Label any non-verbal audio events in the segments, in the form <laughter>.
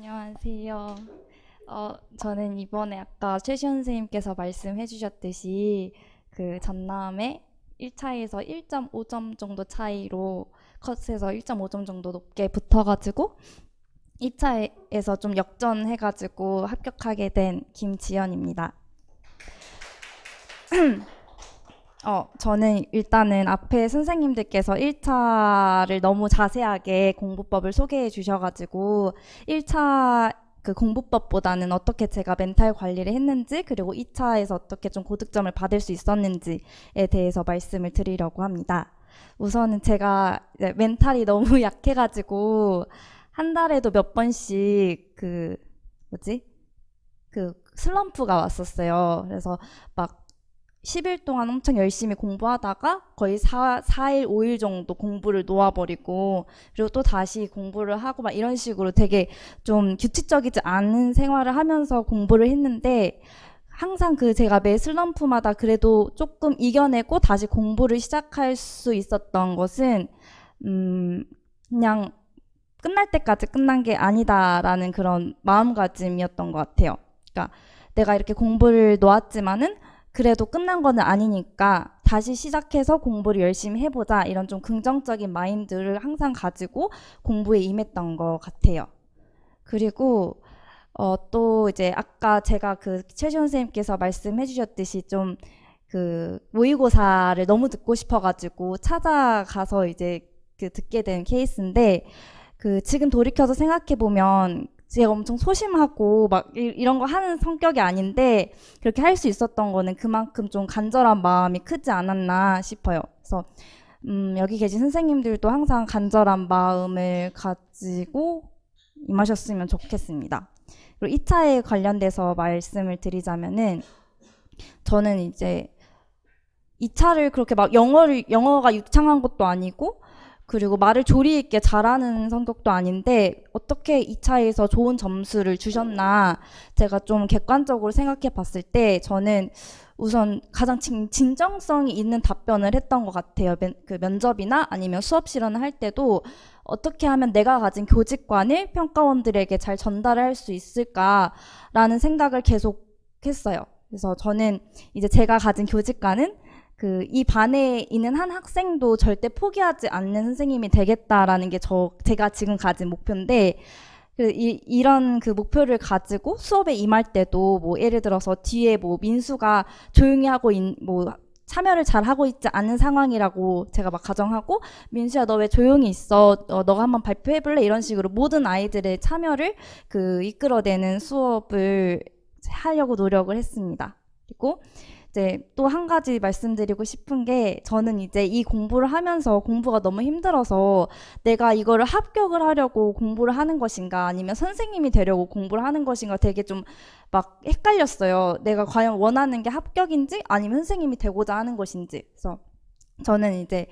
안녕하세요. 어, 저는 이번에 아까 최시현 선생님께서 말씀해 주셨듯이 그 전남의 1차에서 1.5점 정도 차이로 컷에서 1.5점 정도 높게 붙어가지고 2차에서 좀 역전해가지고 합격하게 된 김지연입니다. <clears throat> 어, 저는 일단은 앞에 선생님들께서 1차를 너무 자세하게 공부법을 소개해 주셔가지고 1차 그 공부법보다는 어떻게 제가 멘탈 관리를 했는지 그리고 2차에서 어떻게 좀 고득점을 받을 수 있었는지에 대해서 말씀을 드리려고 합니다. 우선은 제가 멘탈이 너무 <laughs> 약해가지고 한 달에도 몇 번씩 그 뭐지 그 슬럼프가 왔었어요. 그래서 막 10일 동안 엄청 열심히 공부하다가 거의 4, 4일, 5일 정도 공부를 놓아버리고 그리고 또 다시 공부를 하고 막 이런 식으로 되게 좀 규칙적이지 않은 생활을 하면서 공부를 했는데 항상 그 제가 매 슬럼프마다 그래도 조금 이겨내고 다시 공부를 시작할 수 있었던 것은 음 그냥 끝날 때까지 끝난 게 아니다라는 그런 마음가짐이었던 것 같아요. 그러니까 내가 이렇게 공부를 놓았지만은 그래도 끝난 거는 아니니까 다시 시작해서 공부를 열심히 해보자 이런 좀 긍정적인 마인드를 항상 가지고 공부에 임했던 것 같아요. 그리고 어, 또 이제 아까 제가 그 최지원 선생님께서 말씀해 주셨듯이 좀그 모의고사를 너무 듣고 싶어가지고 찾아가서 이제 그 듣게 된 케이스인데 그 지금 돌이켜서 생각해 보면 제가 엄청 소심하고 막 이, 런거 하는 성격이 아닌데 그렇게 할 수 있었던 거는 그만큼 좀 간절한 마음이 크지 않았나 싶어요. 그래서 음, 여기 계신 선생님들도 항상 간절한 마음을 가지고 임하셨으면 좋겠습니다. 그리고 이차에 관련돼서 말씀을 드리자면은 저는 이제 이차를 그렇게 막 영어를 영어가 유창한 것도 아니고 그리고 말을 조리 있게 잘하는 성격도 아닌데 어떻게 이차에서 좋은 점수를 주셨나 제가 좀 객관적으로 생각해 봤을 때 저는 우선 가장 진, 정성이 있는 답변을 했던 것 같아요. 면, 그 면접이나 아니면 수업 실현을 할 때도 어떻게 하면 내가 가진 교직관을 평가원들에게 잘 전달할 수 있을까라는 생각을 계속 했어요. 그래서 저는 이제 제가 가진 교직관은 그이 반에 있는 한 학생도 절대 포기하지 않는 선생님이 되겠다라는 게 저 제가 지금 가진 목표인데 그, 이, 이런 그 목표를 가지고 수업에 임할 때도 뭐 예를 들어서 뒤에 뭐 민수가 조용히 하고 있, 뭐 참여를 잘 하고 있지 않은 상황이라고 제가 막 가정하고 민수야 너 왜 조용히 있어 어, 너가 한번 발표해볼래 이런 식으로 모든 아이들의 참여를 그 이끌어내는 수업을 하려고 노력을 했습니다. 그리고 이제 또 한 가지 말씀드리고 싶은 게 저는 이제 이 공부를 하면서 공부가 너무 힘들어서 내가 이거를 합격을 하려고 공부를 하는 것인가 아니면 선생님이 되려고 공부를 하는 것인가 되게 좀 막 헷갈렸어요. 내가 과연 원하는 게 합격인지 아니면 선생님이 되고자 하는 것인지. 그래서 저는 이제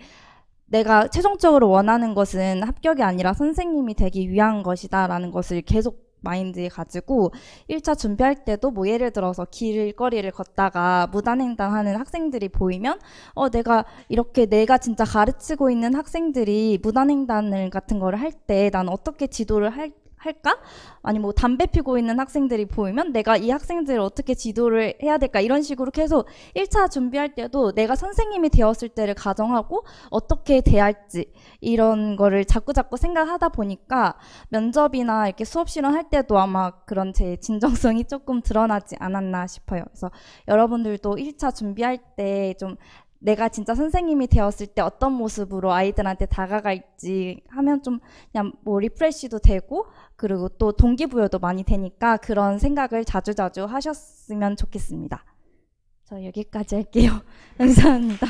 내가 최종적으로 원하는 것은 합격이 아니라 선생님이 되기 위한 것이다라는 것을 계속 마인드 가지고 1차 준비할 때도 뭐 예를 들어서 길거리를 걷다가 무단횡단하는 학생들이 보이면 어 내가 이렇게 내가 진짜 가르치고 있는 학생들이 무단횡단을 같은 거를 할 때 난 어떻게 지도를 할 할까? 아니 뭐 담배 피고 있는 학생들이 보이면 내가 이 학생들을 어떻게 지도를 해야 될까? 이런 식으로 계속 1차 준비할 때도 내가 선생님이 되었을 때를 가정하고 어떻게 대할지 이런 거를 자꾸자꾸 생각하다 보니까 면접이나 이렇게 수업 실험할 때도 아마 그런 제 진정성이 조금 드러나지 않았나 싶어요. 그래서 여러분들도 1차 준비할 때좀 내가 진짜 선생님이 되었을 때 어떤 모습으로 아이들한테 다가갈지 하면 좀 그냥 뭐리프레쉬도 되고 그리고 또 동기부여도 많이 되니까 그런 생각을 자주자주 하셨으면 좋겠습니다. 저 여기까지 할게요. <laughs> 감사합니다.